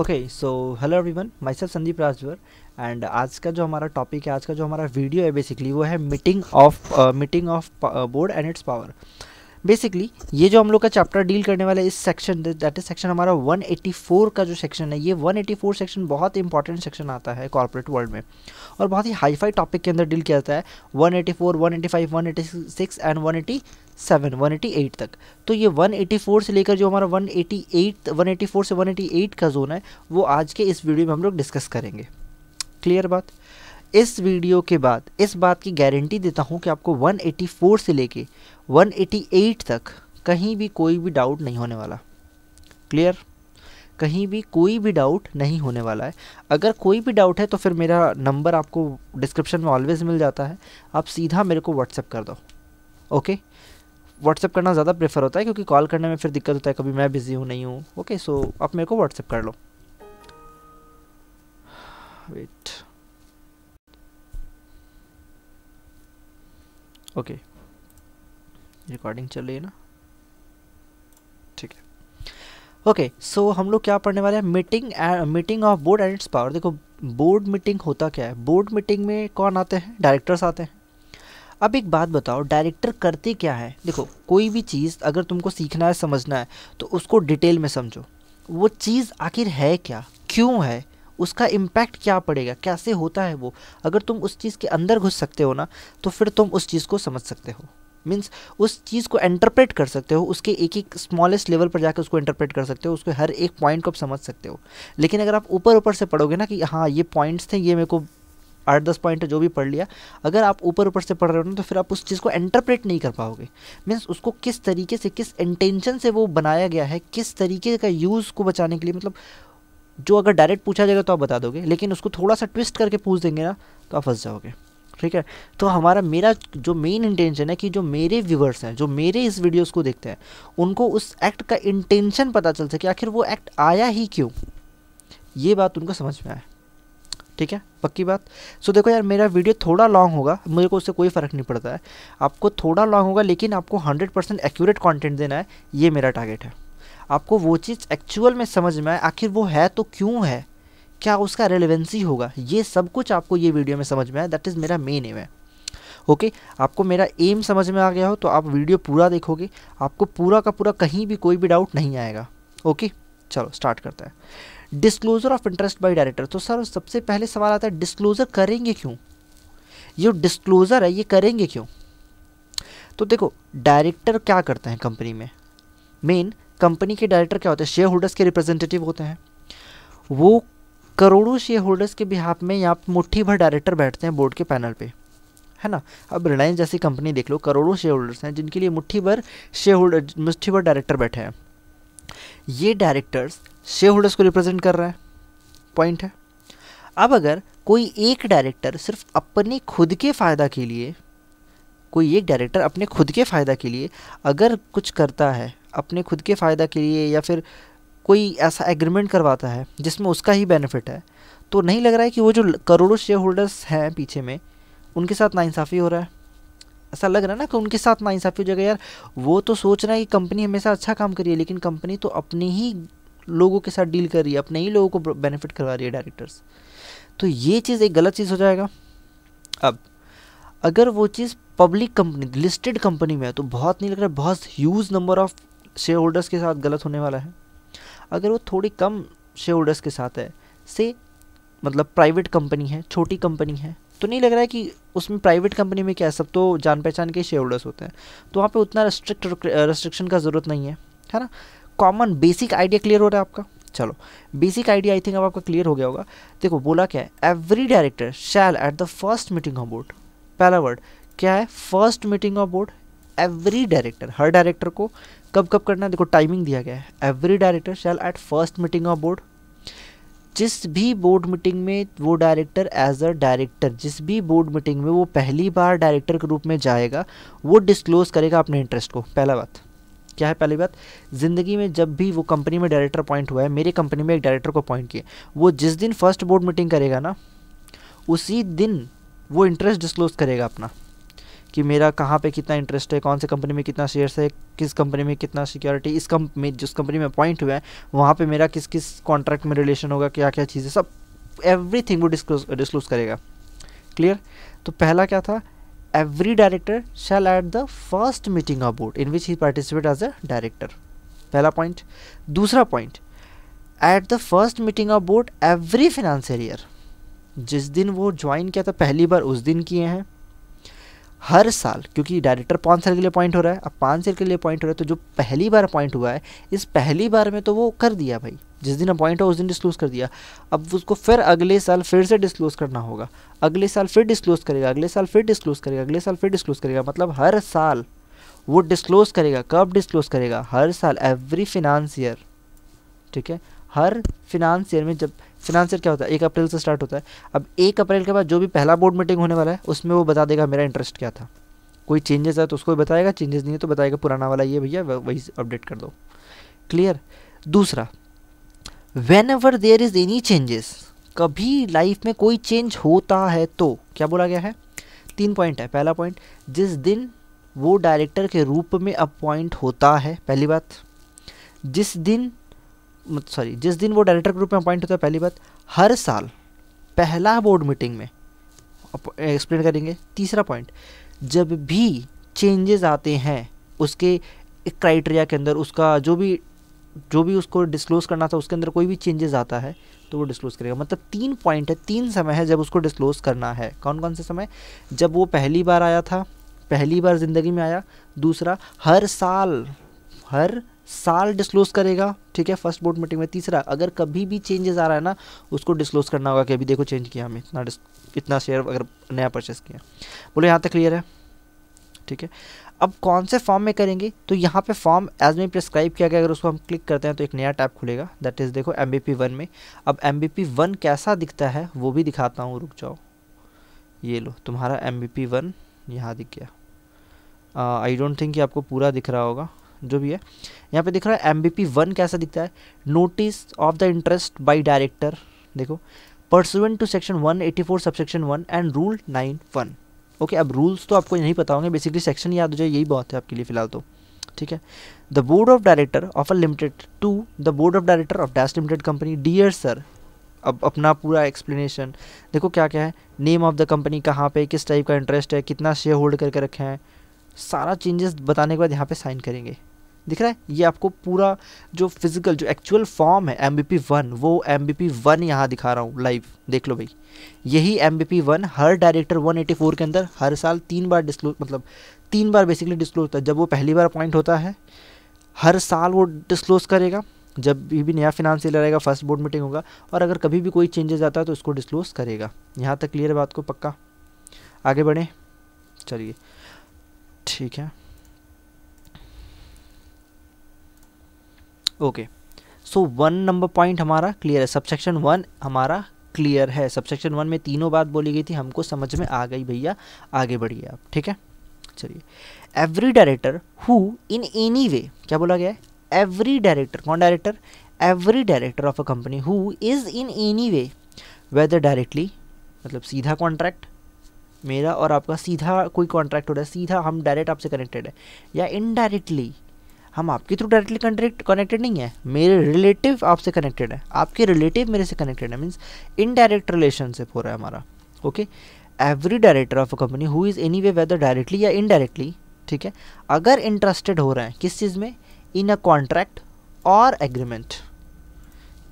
Okay so hello everyone my self Sandeep Rajwar and आज का जो हमारा टॉपिक है आज का जो हमारा वीडियो है बेसिकली वो है meeting of meeting of board and it's power basically ये जो हम लोग का चैप्टर डील करने वाला है इस सेक्शन दैट इज सेक्शन हमारा 184 का जो सेक्शन है ये 184 सेक्शन बहुत इंपॉर्टेंट सेक्शन आता है कॉर्पोरेट वर्ल्ड में और बहुत ही हाईफाई टॉपिक के अंदर डील किया जाता है 184, 185, 186 एंड 187, 188 तक तो ये 184 से लेकर जो हमारा 188, 184 से 188 का जोन है वो आज के इस वीडियो में हम लोग डिस्कस करेंगे क्लियर बात इस वीडियो के बाद इस बात की गारंटी देता हूँ कि आपको 184 से लेके 188 तक कहीं भी कोई भी डाउट नहीं होने वाला क्लियर कहीं भी कोई भी डाउट नहीं होने वाला है अगर कोई भी डाउट है तो फिर मेरा नंबर आपको डिस्क्रिप्शन में ऑलवेज़ मिल जाता है आप सीधा मेरे को व्हाट्सअप कर दो ओके व्हाट्सअप करना ज़्यादा प्रेफर होता है क्योंकि कॉल करने में फिर दिक्कत होता है कभी मैं बिज़ी हूँ नहीं हूँ ओके सो आप मेरे को व्हाट्सअप कर लो वेट ओके रिकॉर्डिंग चल रही है ना ठीक है ओके सो हम लोग क्या पढ़ने वाले हैं meeting meeting of board and it's power देखो बोर्ड मीटिंग होता क्या है बोर्ड मीटिंग में कौन आते हैं डायरेक्टर्स आते हैं अब एक बात बताओ डायरेक्टर करते क्या है देखो कोई भी चीज़ अगर तुमको सीखना है समझना है तो उसको डिटेल में समझो वो चीज़ आखिर है क्या क्यों है उसका इम्पैक्ट क्या पड़ेगा कैसे होता है वो अगर तुम उस चीज़ के अंदर घुस सकते हो ना तो फिर तुम उस चीज़ को समझ सकते हो मीन्स उस चीज़ को इंटरप्रेट कर सकते हो उसके एक एक स्मॉलेस्ट लेवल पर जाकर उसको इंटरप्रेट कर सकते हो उसके हर एक पॉइंट को आप समझ सकते हो लेकिन अगर आप ऊपर ऊपर से पढ़ोगे ना कि हाँ ये पॉइंट्स थे ये मेरे को आठ दस पॉइंट जो भी पढ़ लिया अगर आप ऊपर ऊपर से पढ़ रहे हो ना तो फिर आप उस चीज़ को इंटरप्रेट नहीं कर पाओगे मीन्स उसको किस तरीके से किस इंटेंशन से वो बनाया गया है किस तरीके का यूज़ को बचाने के लिए मतलब जो अगर डायरेक्ट पूछा जाएगा तो आप बता दोगे लेकिन उसको थोड़ा सा ट्विस्ट करके पूछ देंगे ना तो आप फंस जाओगे ठीक है तो हमारा मेरा जो मेन इंटेंशन है कि जो मेरे व्यूवर्स हैं जो मेरे इस वीडियोस को देखते हैं उनको उस एक्ट का इंटेंशन पता चल सके आखिर वो एक्ट आया ही क्यों ये बात उनको समझ में आए ठीक है पक्की बात सो देखो यार मेरा वीडियो थोड़ा लॉन्ग होगा मेरे को उससे कोई फ़र्क नहीं पड़ता है आपको थोड़ा लॉन्ग होगा लेकिन आपको हंड्रेड परसेंट एक्यूरेट कॉन्टेंट देना है ये मेरा टारगेट है आपको वो चीज़ एक्चुअल में समझ में आए आखिर वो है तो क्यों है क्या उसका रेलिवेंसी होगा ये सब कुछ आपको ये वीडियो में समझ में आए दैट इज़ मेरा मेन एम है ओके okay, आपको मेरा एम समझ में आ गया हो तो आप वीडियो पूरा देखोगे आपको पूरा का पूरा कहीं भी कोई भी डाउट नहीं आएगा ओके okay? चलो स्टार्ट करते हैं disclosure of interest by director तो सर सबसे पहले सवाल आता है डिस्क्लोज़र करेंगे क्यों ये डिस्क्लोज़र है ये करेंगे क्यों तो देखो डायरेक्टर क्या करते हैं कंपनी में मेन कंपनी के डायरेक्टर क्या होते हैं शेयर होल्डर्स के रिप्रेजेंटेटिव होते हैं वो करोड़ों शेयर होल्डर्स के बिहाफ में यहाँ मुट्ठी भर डायरेक्टर बैठते हैं बोर्ड के पैनल पे है ना अब रिलायंस जैसी कंपनी देख लो करोड़ों शेयर होल्डर्स हैं जिनके लिए मुट्ठी भर शेयर होल्डर मुट्ठी भर डायरेक्टर बैठे हैं ये डायरेक्टर्स शेयर होल्डर्स को रिप्रेजेंट कर रहे हैं पॉइंट है अब अगर कोई एक डायरेक्टर सिर्फ अपने खुद के फ़ायदा के लिए कोई एक डायरेक्टर अपने खुद के फ़ायदा के लिए अगर कुछ करता है अपने खुद के फ़ायदा के लिए या फिर कोई ऐसा एग्रीमेंट करवाता है जिसमें उसका ही बेनिफिट है तो नहीं लग रहा है कि वो जो करोड़ों शेयर होल्डर्स हैं पीछे में उनके साथ नाइंसाफ़ी हो रहा है ऐसा लग रहा है ना कि उनके साथ नाइंसाफ़ी हो जाएगा यार वो तो सोच रहा है कि कंपनी हमेशा अच्छा काम करी है लेकिन कंपनी तो अपने ही लोगों के साथ डील कर रही है अपने ही लोगों को बेनिफिट करवा रही है डायरेक्टर्स तो ये चीज़ एक गलत चीज़ हो जाएगा अब अगर वो चीज़ पब्लिक कंपनी लिस्टेड कंपनी में है तो बहुत नहीं लग रहा है बहुत huge number of share holders के साथ गलत होने वाला है अगर वो थोड़ी कम शेयर होल्डर्स के साथ है से मतलब प्राइवेट कंपनी है छोटी कंपनी है तो नहीं लग रहा है कि उसमें प्राइवेट कंपनी में क्या है सब तो जान पहचान के शेयर होल्डर्स होते हैं तो वहाँ पे उतना रेस्ट्रिक्ट रेस्ट्रिक्शन का ज़रूरत नहीं है है ना कॉमन बेसिक आइडिया क्लियर हो रहा है आपका चलो बेसिक आइडिया आई थिंक अब आपका क्लियर हो गया होगा देखो बोला क्या है every director shall at the first meeting of board पहला वर्ड क्या है first meeting of board every director हर डायरेक्टर को कब कब करना है देखो टाइमिंग दिया गया है every director shall at first meeting of board जिस भी बोर्ड मीटिंग में वो डायरेक्टर एज अ डायरेक्टर जिस भी बोर्ड मीटिंग में वो पहली बार डायरेक्टर के रूप में जाएगा वो डिस्क्लोज करेगा अपने इंटरेस्ट को पहला बात क्या है पहली बात ज़िंदगी में जब भी वो कंपनी में डायरेक्टर अपॉइंट हुआ है मेरी कंपनी में एक डायरेक्टर को अपॉइंट किया वो जिस दिन फर्स्ट बोर्ड मीटिंग करेगा ना उसी दिन वो इंटरेस्ट डिस्क्लोज करेगा अपना कि मेरा कहाँ पे कितना इंटरेस्ट है कौन से कंपनी में कितना शेयर्स है किस कंपनी में कितना सिक्योरिटी इस कंपनी जिस कंपनी में अपॉइंट हुआ है वहाँ पे मेरा किस किस कॉन्ट्रैक्ट में रिलेशन होगा क्या क्या चीज़ें सब एवरीथिंग वो डिस्क्लोज डिस्क्लोज करेगा क्लियर तो पहला क्या था every director shall at the first meeting of board in which he participate as a director पहला पॉइंट दूसरा point at the first meeting of board every financial year जिस दिन वो ज्वाइन किया था पहली बार उस दिन किए हैं हर साल क्योंकि डायरेक्टर पाँच साल के लिए अपॉइंट हो रहा है अब पाँच साल के लिए अपॉइंट हो रहा है तो जो पहली बार अपॉइंट हुआ है इस पहली बार में तो वो कर दिया भाई जिस दिन अपॉइंट हो उस दिन डिस्क्लोज़ कर दिया अब उसको फिर अगले साल फिर से डिस्क्लोज़ करना होगा अगले साल फिर डिस्क्लोज़ करेगा अगले साल फिर डिस्क्लोज़ करेगा अगले साल फिर डिस्क्लोज़ करेगा मतलब हर साल वो डिस्क्लोज़ करेगा कब डिस्क्लोज़ करेगा हर साल एवरी फिनांस ईयर ठीक है हर फिनांस ईयर में जब फिनांस क्या होता है एक अप्रैल से स्टार्ट होता है अब एक अप्रैल के बाद जो भी पहला बोर्ड मीटिंग होने वाला है उसमें वो बता देगा मेरा इंटरेस्ट क्या था कोई चेंजेस है तो उसको भी बताएगा चेंजेस नहीं है तो बताएगा पुराना वाला ये भैया वही अपडेट कर दो क्लियर दूसरा whenever there is any changes कभी लाइफ में कोई चेंज होता है तो क्या बोला गया है तीन पॉइंट है पहला पॉइंट जिस दिन वो डायरेक्टर के रूप में अपॉइंट होता है पहली बात जिस दिन सॉरी जिस दिन वो डायरेक्टर ग्रुप में अपॉइंट होता है पहली बात हर साल पहला बोर्ड मीटिंग में एक्सप्लेन करेंगे तीसरा पॉइंट जब भी चेंजेस आते हैं उसके क्राइटेरिया के अंदर उसका जो भी जो भी उसको डिस्क्लोज करना था उसके अंदर कोई भी चेंजेस आता है तो वो डिस्क्लोज करेगा मतलब तीन पॉइंट है तीन समय है जब उसको डिस्क्लोज करना है कौन कौन से समय जब वो पहली बार आया था पहली बार ज़िंदगी में आया दूसरा हर साल हर साल डिस्क्लोज करेगा ठीक है फर्स्ट बोर्ड मीटिंग में तीसरा अगर कभी भी चेंजेस आ रहा है ना उसको डिस्क्लोज करना होगा कि अभी देखो चेंज किया हमें इतना इतना शेयर अगर नया परचेस किया बोले यहाँ तक क्लियर है ठीक है अब कौन से फॉर्म में करेंगे तो यहाँ पे फॉर्म एज में प्रिस्क्राइब किया गया अगर उसको हम क्लिक करते हैं तो एक नया टैब खुलेगा दैट इज़ देखो एम बी पी वन में अब एम बी पी वन कैसा दिखता है वो भी दिखाता हूँ रुक जाओ ये लो तुम्हारा एम बी पी वन यहाँ दिख गया आई डोंट थिंक कि आपको पूरा दिख रहा होगा जो भी है यहाँ पे दिख रहा है एम बी पी वन कैसा दिखता है notice of the interest by director देखो pursuant to section one eighty four sub section one and rule nine one okay अब रूल्स तो आपको नहीं पता होंगे बेसिकली सेक्शन याद हो जाए यही बहुत है आपके लिए फिलहाल तो ठीक है the board of director of a limited to the board of director of dash limited company dear sir अब अपना पूरा एक्सप्लेनेशन देखो क्या क्या है नेम ऑफ द कंपनी कहाँ पे किस टाइप का इंटरेस्ट है कितना शेयर होल्ड करके रखे हैं सारा चेंजेस बताने के बाद यहाँ पे साइन करेंगे दिख रहा है ये आपको पूरा जो फिजिकल जो एक्चुअल फॉर्म है एम बी पी वन वो एम बी पी वन यहाँ दिखा रहा हूँ लाइव देख लो भाई यही एम बी पी वन हर डायरेक्टर वन एटी फोर के अंदर हर साल तीन बार डिस्क्लोज मतलब तीन बार बेसिकली डिस्क्लोज होता है जब वो पहली बार अपॉइंट होता है हर साल वो डिस्क्लोज करेगा जब भी नया फिनंसियल रहेगा फर्स्ट बोर्ड मीटिंग होगा और अगर कभी भी कोई चेंजेस आता है तो उसको डिस्क्लोज करेगा यहाँ तक क्लियर है बात को पक्का आगे बढ़ें चलिए ठीक है okay so one number point हमारा क्लियर है सबसेक्शन वन हमारा क्लियर है सबसेक्शन वन में तीनों बात बोली गई थी हमको समझ में आ गई भैया आगे बढ़िए आप ठीक है चलिए every director who in any way क्या बोला गया है एवरी डायरेक्टर कौन director every director of a company who is in any way whether directly मतलब सीधा कॉन्ट्रैक्ट मेरा और आपका सीधा कोई कॉन्ट्रैक्ट हो रहा है सीधा हम डायरेक्ट आपसे कनेक्टेड है या इनडायरेक्टली हम आपके थ्रू डायरेक्टली कनेक्ट कनेक्टेड नहीं है मेरे रिलेटिव आपसे कनेक्टेड है आपके रिलेटिव मेरे से कनेक्टेड है मीन्स इनडायरेक्ट रिलेशनशिप हो रहा है हमारा okay every director of a company who is any way whether directly या इनडायरेक्टली ठीक है अगर इंटरेस्टेड हो रहे हैं किस चीज़ में इन अ कॉन्ट्रैक्ट और एग्रीमेंट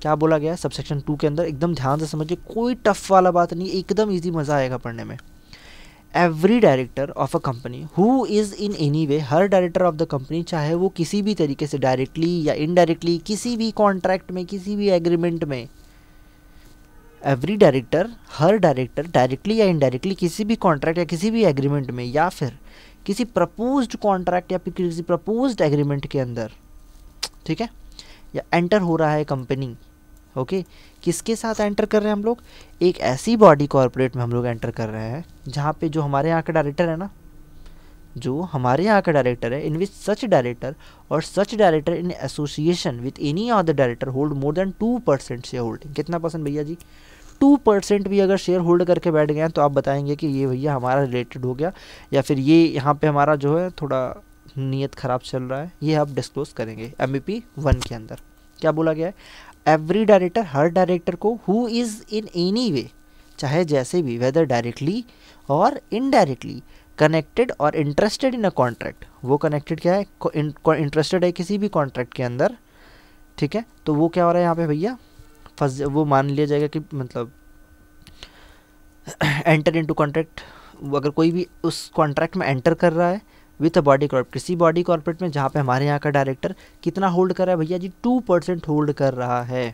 क्या बोला गया सबसेक्शन टू के अंदर एकदम ध्यान से समझिए कोई टफ वाला बात नहीं एकदम ईजी मज़ा आएगा पढ़ने में every director of a company who is in any way हर डायरेक्टर ऑफ द कंपनी चाहे वो किसी भी तरीके से डायरेक्टली या इनडायरेक्टली किसी भी कॉन्ट्रैक्ट में किसी भी एग्रीमेंट में एवरी डायरेक्टर हर डायरेक्टर डायरेक्टली या इनडायरेक्टली किसी भी कॉन्ट्रैक्ट या किसी भी एग्रीमेंट में या फिर किसी प्रपोज कॉन्ट्रैक्ट या फिर किसी प्रपोज्ड एग्रीमेंट के अंदर ठीक है या एंटर हो रहा है कंपनी ओके किसके साथ एंटर कर रहे हैं हम लोग एक ऐसी बॉडी कॉरपोरेट में हम लोग एंटर कर रहे हैं जहाँ पे जो हमारे यहाँ का डायरेक्टर है ना जो हमारे यहाँ का डायरेक्टर है इन विच such director or such director in association with any other director hold more than two percent share holding कितना परसेंट भैया जी टू परसेंट भी अगर शेयर होल्ड करके बैठ गए हैं तो आप बताएंगे कि ये भैया हमारा रिलेटेड हो गया या फिर ये यहाँ पे हमारा जो है थोड़ा नीयत ख़राब चल रहा है ये आप डिस्क्लोज करेंगे एम वन के अंदर क्या बोला गया है एवरी डायरेक्टर हर डायरेक्टर को who is in any way चाहे जैसे भी वेदर डायरेक्टली और इनडायरेक्टली कनेक्टेड और इंटरेस्टेड इन अ कॉन्ट्रैक्ट वो कनेक्टेड क्या है इंटरेस्टेड है किसी भी कॉन्ट्रैक्ट के अंदर ठीक है तो वो क्या हो रहा है यहाँ पे भैया फर्स्ट वो मान लिया जाएगा कि मतलब एंटर इनटू कॉन्ट्रैक्ट अगर कोई भी उस कॉन्ट्रैक्ट में एंटर कर रहा है विथ अ बॉडी कॉर्पोरेट किसी बॉडी कॉर्पोरेट में जहाँ पे हमारे यहाँ का डायरेक्टर कितना होल्ड कर रहा है भैया जी टू परसेंट होल्ड कर रहा है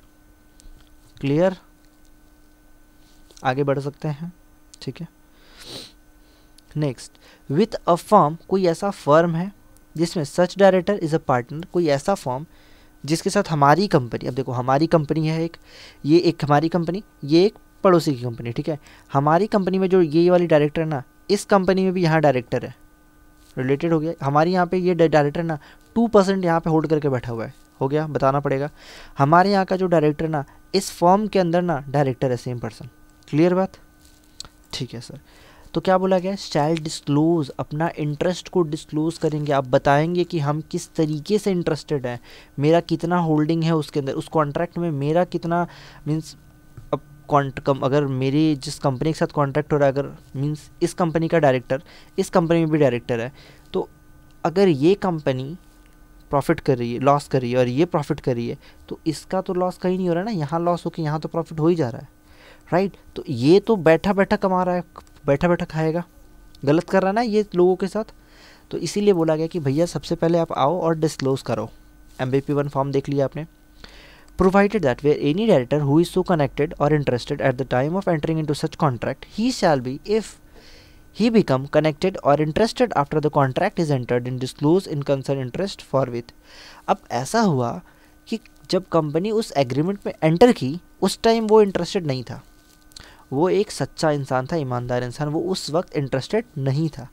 क्लियर आगे बढ़ सकते हैं ठीक है नेक्स्ट विथ अ फर्म कोई ऐसा फर्म है जिसमें such director is a partner कोई ऐसा फर्म जिसके साथ हमारी कंपनी अब देखो हमारी कंपनी है एक ये एक हमारी कंपनी ये एक पड़ोसी की कंपनी ठीक है हमारी कंपनी में जो ये वाली डायरेक्टर है ना इस कंपनी में भी यहाँ डायरेक्टर है रिलेटेड हो गया हमारे यहाँ पे ये डायरेक्टर ना टू परसेंट यहाँ पर होल्ड करके बैठा हुआ है हो गया बताना पड़ेगा हमारे यहाँ का जो डायरेक्टर ना इस फॉर्म के अंदर ना डायरेक्टर है सेम पर्सन क्लियर बात ठीक है सर तो क्या बोला गया शैल डिस्क्लोज अपना इंटरेस्ट को डिस्क्लोज करेंगे आप बताएंगे कि हम किस तरीके से इंटरेस्टेड हैं मेरा कितना होल्डिंग है उसके अंदर उस कॉन्ट्रैक्ट में मेरा कितना मीन्स कम अगर मेरी जिस कंपनी के साथ कॉन्ट्रैक्ट हो रहा है अगर मीन्स इस कंपनी का डायरेक्टर इस कंपनी में भी डायरेक्टर है तो अगर ये कंपनी प्रॉफिट कर रही है लॉस कर रही है और ये प्रॉफिट कर रही है तो इसका तो लॉस कहीं नहीं हो रहा है ना यहाँ लॉस होकर यहाँ तो प्रॉफिट हो ही जा रहा है राइट तो ये तो बैठा बैठा कमा रहा है बैठा बैठा खाएगा गलत कर रहा है ना ये लोगों के साथ तो इसीलिए बोला गया कि भैया सबसे पहले आप आओ और डिस्क्लोज़ करो M B P one form देख लिया आपने provided that where any director who is so connected or interested at the time of entering into such contract, he shall be, if he become connected or interested after the contract is entered in disclose in concern interest for with. अब ऐसा हुआ कि जब company उस agreement में enter की उस time वो इंटरेस्टेड नहीं था वो एक सच्चा इंसान था ईमानदार इंसान वो उस वक्त इंटरेस्टेड नहीं था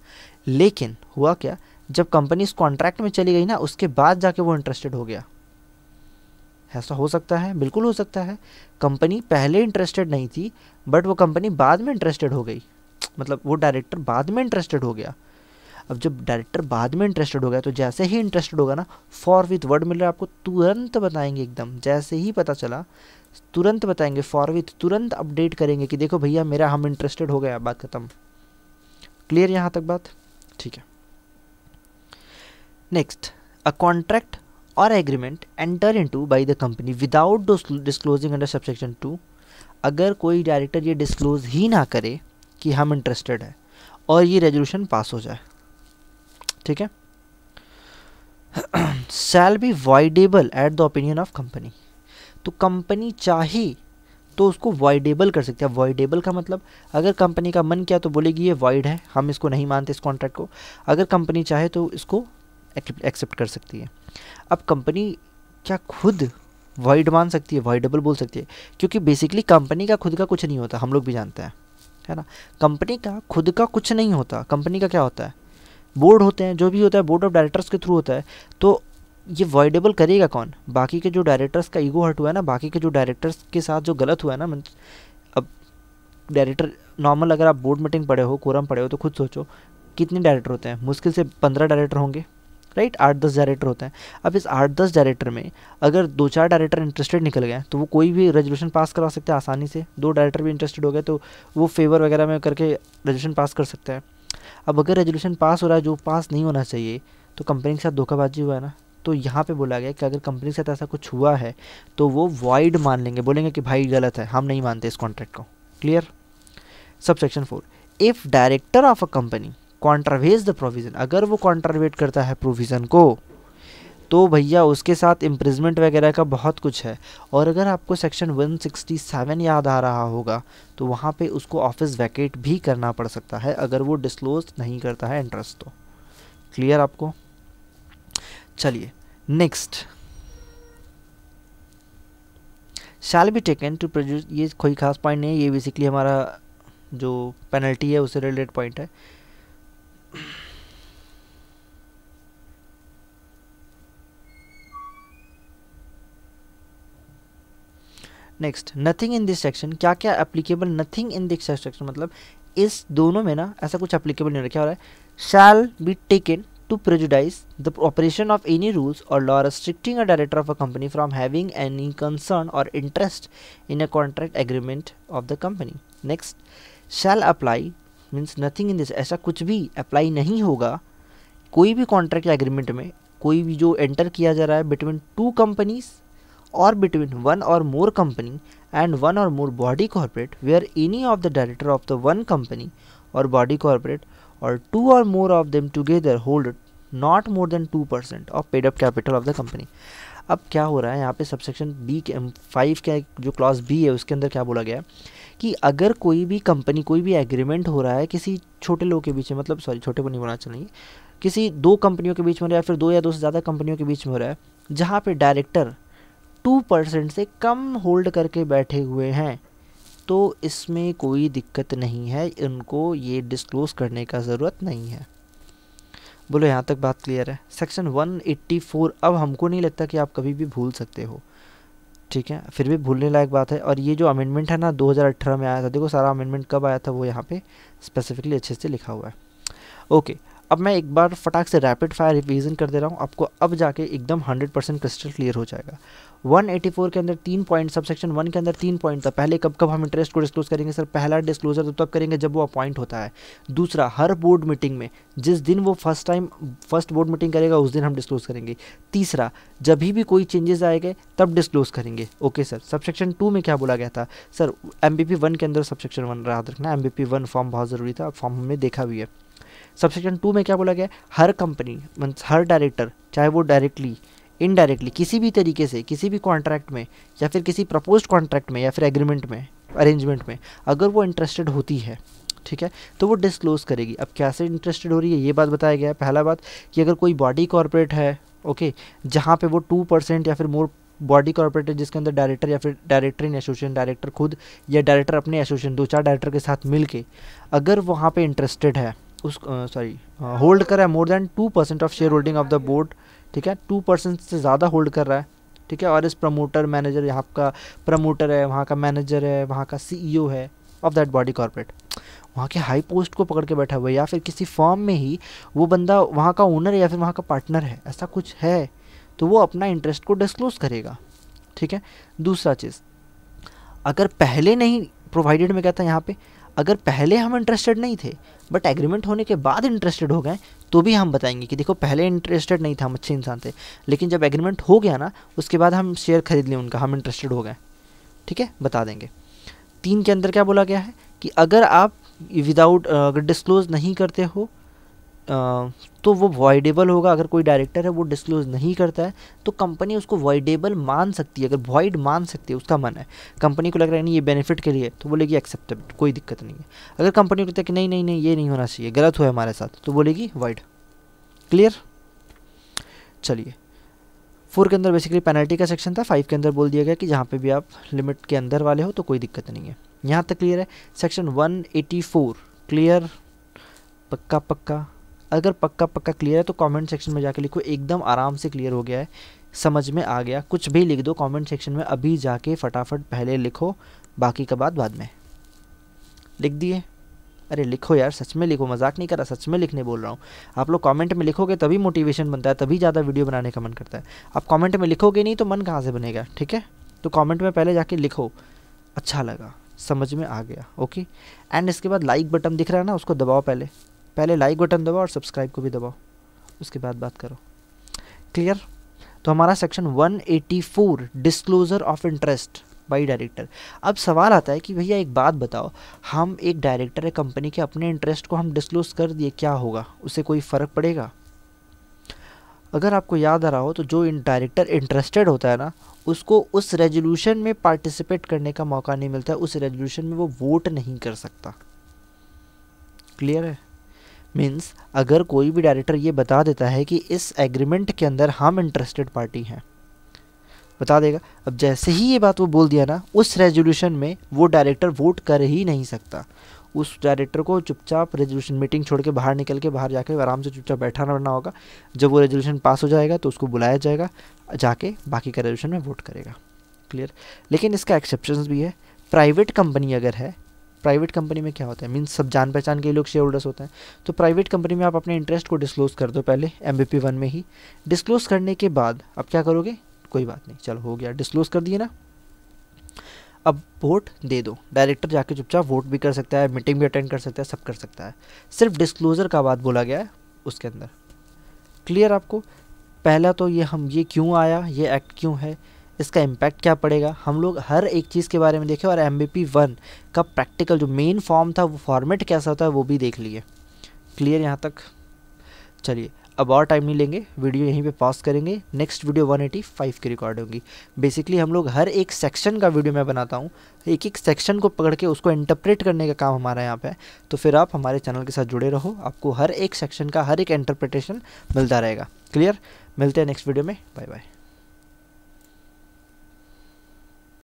लेकिन हुआ क्या जब कंपनी इस कॉन्ट्रैक्ट में चली गई ना उसके बाद जाके वो इंटरेस्टेड हो गया ऐसा हो सकता है बिल्कुल हो सकता है कंपनी पहले इंटरेस्टेड नहीं थी बट वो कंपनी बाद में इंटरेस्टेड हो गई मतलब वो डायरेक्टर बाद में इंटरेस्टेड हो गया अब जब डायरेक्टर बाद में इंटरेस्टेड हो गया तो जैसे ही इंटरेस्टेड होगा ना फॉर विथ वर्ड मिलर आपको तुरंत बताएंगे एकदम जैसे ही पता चला तुरंत बताएंगे फॉर विथ तुरंत अपडेट करेंगे कि देखो भैया मेरा हम इंटरेस्टेड हो गया बात खत्म क्लियर यहाँ तक बात ठीक है next a contract or agreement entered into by the company without disclosing under subsection 2 अगर कोई डायरेक्टर ये डिस्क्लोज ही ना करे कि हम इंटरेस्टेड हैं और ये रेजोल्यूशन पास हो जाए ठीक है shall be voidable at the opinion of company तो कंपनी चाहे तो उसको वॉइडेबल कर सकते हैं वॉइडेबल का मतलब अगर कंपनी का मन किया तो बोलेगी ये वाइड है हम इसको नहीं मानते इस कॉन्ट्रैक्ट को अगर कंपनी चाहे तो इसको एक्सेप्ट कर सकती है अब कंपनी क्या खुद वॉइड मान सकती है वॉइडेबल बोल सकती है क्योंकि बेसिकली कंपनी का खुद का कुछ नहीं होता हम लोग भी जानते हैं है ना कंपनी का खुद का कुछ नहीं होता कंपनी का क्या होता है बोर्ड होते हैं जो भी होता है बोर्ड ऑफ डायरेक्टर्स के थ्रू होता है तो ये वॉइडेबल करेगा कौन बाकी के जो डायरेक्टर्स का ईगो हट हुआ है ना बाकी के जो डायरेक्टर्स के साथ जो गलत हुआ है ना मतलब अब डायरेक्टर नॉर्मल अगर आप बोर्ड मीटिंग पढ़े हो कोरम पढ़े हो तो खुद सोचो कितने डायरेक्टर होते हैं मुश्किल से पंद्रह डायरेक्टर होंगे राइट आठ दस डायरेक्टर होते हैं अब इस आठ दस डायरेक्टर में अगर दो चार डायरेक्टर इंटरेस्टेड निकल गए तो वो कोई भी रेजोल्यूशन पास करवा सकते हैं आसानी से दो डायरेक्टर भी इंटरेस्टेड हो गए तो वो फेवर वगैरह में करके रेजोल्यूशन पास कर सकता है अब अगर रेजोल्यूशन पास हो रहा है जो पास नहीं होना चाहिए तो कंपनी के साथ धोखाबाजी हुआ है ना तो यहाँ पे बोला गया कि अगर कंपनी के साथ ऐसा कुछ हुआ है तो वो वाइड मान लेंगे बोलेंगे कि भाई गलत है हम नहीं मानते इस कॉन्ट्रैक्ट को clear sub section four if director of a company contravenes the provision अगर वो कॉन्ट्रावेट करता है प्रोविज़न को तो भैया उसके साथ इम्प्रिजमेंट वगैरह का बहुत कुछ है और अगर आपको सेक्शन 167 याद आ रहा होगा तो वहाँ पे उसको ऑफिस वैकेट भी करना पड़ सकता है अगर वो डिस्क्लोज नहीं करता है इंटरेस्ट तो क्लियर आपको चलिए next shall be taken to produce ये कोई खास पॉइंट नहीं है ये बेसिकली हमारा जो पेनल्टी है उससे रिलेटेड पॉइंट है next nothing in this section क्या क्या applicable nothing in this section मतलब इस दोनों में ना ऐसा कुछ एप्लीकेबल नहीं रखा हो रहा है shall be taken to prejudice the operation of any rules or law restricting a director of a company from having any concern or interest in a contract agreement of the company next shall apply means nothing in this ऐसा कुछ भी apply नहीं होगा कोई भी contract या agreement में कोई भी जो एंटर किया जा रहा है between two companies or between one or more company and one or more body corporate or any of the director of the one company or body corporate or two or more of them together hold not more than two percent of paid up capital of the company अब क्या हो रहा है यहाँ पे subsection B के five का जो क्लास बी है उसके अंदर क्या बोला गया है कि अगर कोई भी कंपनी कोई भी एग्रीमेंट हो रहा है किसी छोटे लोगों के बीच में मतलब सॉरी छोटे को नहीं चाहिए किसी दो कंपनियों के बीच में हो रहा है फिर दो या दो से ज़्यादा कंपनियों के बीच में हो रहा है जहाँ पे डायरेक्टर टू परसेंट से कम होल्ड करके बैठे हुए हैं तो इसमें कोई दिक्कत नहीं है उनको ये डिस्क्लोज करने का ज़रूरत नहीं है बोलो यहाँ तक बात क्लियर है सेक्शन 184 अब हमको नहीं लगता कि आप कभी भी भूल सकते हो ठीक है फिर भी भूलने लायक बात है और ये जो अमेंडमेंट है ना 2018 में आया था देखो सारा अमेंडमेंट कब आया था वो यहाँ पे स्पेसिफिकली अच्छे से लिखा हुआ है ओके अब मैं एक बार फटाक से रैपिड फायर रिविजन कर दे रहा हूँ आपको अब जाके एकदम 100 परसेंट क्रिस्टल क्लियर हो जाएगा 184 के अंदर तीन पॉइंट सब सेक्शन वन के अंदर तीन पॉइंट था पहले कब कब हम इंटरेस्ट को डिस्क्लोज करेंगे सर पहला डिस्क्लोजर तो तब करेंगे जब वो अपॉइंट होता है दूसरा हर बोर्ड मीटिंग में जिस दिन वो first time first board meeting करेगा उस दिन हम डिस्क्लोज करेंगे तीसरा जब भी कोई चेंजेस आएंगे तब डिस्क्लोज करेंगे okay sir sub section two में क्या बोला गया था sir M B P one के अंदर सब सेक्शन वन रहा रखना M B P one form बहुत ज़रूरी था फॉर्म हमने देखा भी है सबसेक्शन टू में क्या बोला गया हर कंपनी मीन्स हर डायरेक्टर चाहे वो डायरेक्टली इनडायरेक्टली किसी भी तरीके से किसी भी कॉन्ट्रैक्ट में या फिर किसी प्रपोज कॉन्ट्रैक्ट में या फिर एग्रीमेंट में अरेंजमेंट में अगर वो इंटरेस्टेड होती है ठीक है तो वो डिस्क्लोज करेगी अब कैसे इंटरेस्टेड हो रही है ये बात बताया गया है पहला बात कि अगर कोई बॉडी कॉरपोरेट है ओके जहाँ पे वो टू परसेंट या फिर मोर बॉडी कॉर्पोरेट है जिसके अंदर डायरेक्टर या फिर डायरेक्टर इन एसोसिएशन डायरेक्टर खुद या डायरेक्टर अपने एसोसिएशन दो चार डायरेक्टर के साथ मिल के अगर वहाँ पर इंटरेस्टेड है उस सॉरी होल्ड कर रहा है more than two percent of share holding of the board ठीक है टू परसेंट से ज़्यादा होल्ड कर रहा है ठीक है और इस प्रमोटर मैनेजर यहाँ का प्रमोटर है वहाँ का मैनेजर है वहाँ का सी e है ऑफ दैट बॉडी कॉर्पोरेट वहाँ के हाई पोस्ट को पकड़ के बैठा हुआ है या फिर किसी फॉर्म में ही वो बंदा वहाँ का ओनर या फिर वहाँ का पार्टनर है ऐसा कुछ है तो वो अपना इंटरेस्ट को डिस्क्लोज करेगा ठीक है दूसरा चीज़ अगर पहले नहीं प्रोवाइडेड में कहता यहाँ पे अगर पहले हम इंटरेस्टेड नहीं थे बट एग्रीमेंट होने के बाद इंटरेस्टेड हो गए तो भी हम बताएंगे कि देखो पहले इंटरेस्टेड नहीं था हम अच्छे इंसान थे लेकिन जब एग्रीमेंट हो गया ना उसके बाद हम शेयर खरीद लें उनका हम इंटरेस्टेड हो गए ठीक है बता देंगे तीन के अंदर क्या बोला गया है कि अगर आप विदाउट अगर डिस्क्लोज नहीं करते हो तो वो वॉइडेबल होगा अगर कोई डायरेक्टर है वो डिस्क्लोज नहीं करता है तो कंपनी उसको वॉइडेबल मान सकती है अगर वॉइड मान सकती है उसका मन है कंपनी को लग रहा है नहीं ये बेनिफिट के लिए तो बोलेगी एक्सेप्टेबल कोई दिक्कत नहीं है अगर कंपनी को लगता है कि नहीं नहीं नहीं ये नहीं होना चाहिए गलत हुआ हमारे साथ तो बोलेगी वॉइड क्लियर चलिए फोर के अंदर बेसिकली पेनल्टी का सेक्शन था फाइव के अंदर बोल दिया गया कि जहाँ पर भी आप लिमिट के अंदर वाले हो तो कोई दिक्कत नहीं है यहाँ तक क्लियर है सेक्शन वन क्लियर पक्का पक्का अगर पक्का पक्का क्लियर है तो कमेंट सेक्शन में जाके लिखो एकदम आराम से क्लियर हो गया है समझ में आ गया कुछ भी लिख दो कमेंट सेक्शन में अभी जाके फटाफट पहले लिखो बाकी का बाद बाद में लिख दिए अरे लिखो यार सच में लिखो मजाक नहीं कर रहा सच में लिखने बोल रहा हूँ आप लोग कमेंट में लिखोगे तभी मोटिवेशन बनता है तभी ज़्यादा वीडियो बनाने का मन करता है आप कमेंट में लिखोगे नहीं तो मन कहाँ से बनेगा ठीक है तो कमेंट में पहले जाके लिखो अच्छा लगा समझ में आ गया ओके एंड इसके बाद लाइक बटन दिख रहा है ना उसको दबाओ पहले पहले लाइक बटन दबाओ और सब्सक्राइब को भी दबाओ उसके बाद बात करो क्लियर तो हमारा section 184 disclosure of interest by director अब सवाल आता है कि भैया एक बात बताओ हम एक डायरेक्टर है कंपनी के अपने इंटरेस्ट को हम डिस्क्लोज कर दिए क्या होगा उससे कोई फ़र्क पड़ेगा अगर आपको याद आ रहा हो तो जो इन डायरेक्टर इंटरेस्टेड होता है ना उसको उस रेजोल्यूशन में पार्टिसिपेट करने का मौका नहीं मिलता है उस रेजोल्यूशन में वो वोट नहीं कर सकता क्लियर है मीन्स अगर कोई भी डायरेक्टर ये बता देता है कि इस एग्रीमेंट के अंदर हम इंटरेस्टेड पार्टी हैं बता देगा अब जैसे ही ये बात वो बोल दिया ना उस रेजोल्यूशन में वो डायरेक्टर वोट कर ही नहीं सकता उस डायरेक्टर को चुपचाप रेजोल्यूशन मीटिंग छोड़ के बाहर निकल के बाहर जाके आराम से चुपचाप बैठा रहना होगा जब वो रेजोल्यूशन पास हो जाएगा तो उसको बुलाया जाएगा जाके बाकी का रेजोल्यूशन में वोट करेगा क्लियर लेकिन इसका एक्सेप्शन भी है प्राइवेट कंपनी अगर है प्राइवेट कंपनी में क्या होता है मीन सब जान पहचान के लोग शेयर होल्डर्स होते हैं तो प्राइवेट कंपनी में आप अपने इंटरेस्ट को डिस्क्लोज कर दो पहले एम बी पी वन में ही डिस्क्लोज करने के बाद अब क्या करोगे कोई बात नहीं चलो हो गया डिस्क्लोज कर दिए ना अब वोट दे दो डायरेक्टर जाके चुपचाप वोट भी कर सकता है मीटिंग भी अटेंड कर सकता है सब कर सकता है सिर्फ डिस्क्लोज़र का बात बोला गया है उसके अंदर क्लियर आपको पहला तो ये हम ये क्यों आया ये एक्ट क्यों है इसका इम्पैक्ट क्या पड़ेगा हम लोग हर एक चीज़ के बारे में देखें और एम बी पी वन का प्रैक्टिकल जो मेन फॉर्म था वो फॉर्मेट कैसा होता है वो भी देख लिए क्लियर यहाँ तक चलिए अब और टाइम नहीं लेंगे वीडियो यहीं पे पॉज करेंगे नेक्स्ट वीडियो 185 की रिकॉर्ड होगी बेसिकली हम लोग हर एक सेक्शन का वीडियो मैं बनाता हूँ एक एक सेक्शन को पकड़ के उसको इंटरप्रेट करने का काम हमारा यहाँ पे है तो फिर आप हमारे चैनल के साथ जुड़े रहो आपको हर एक सेक्शन का हर एक इंटरप्रिटेशन मिलता रहेगा क्लियर मिलते हैं नेक्स्ट वीडियो में बाय बाय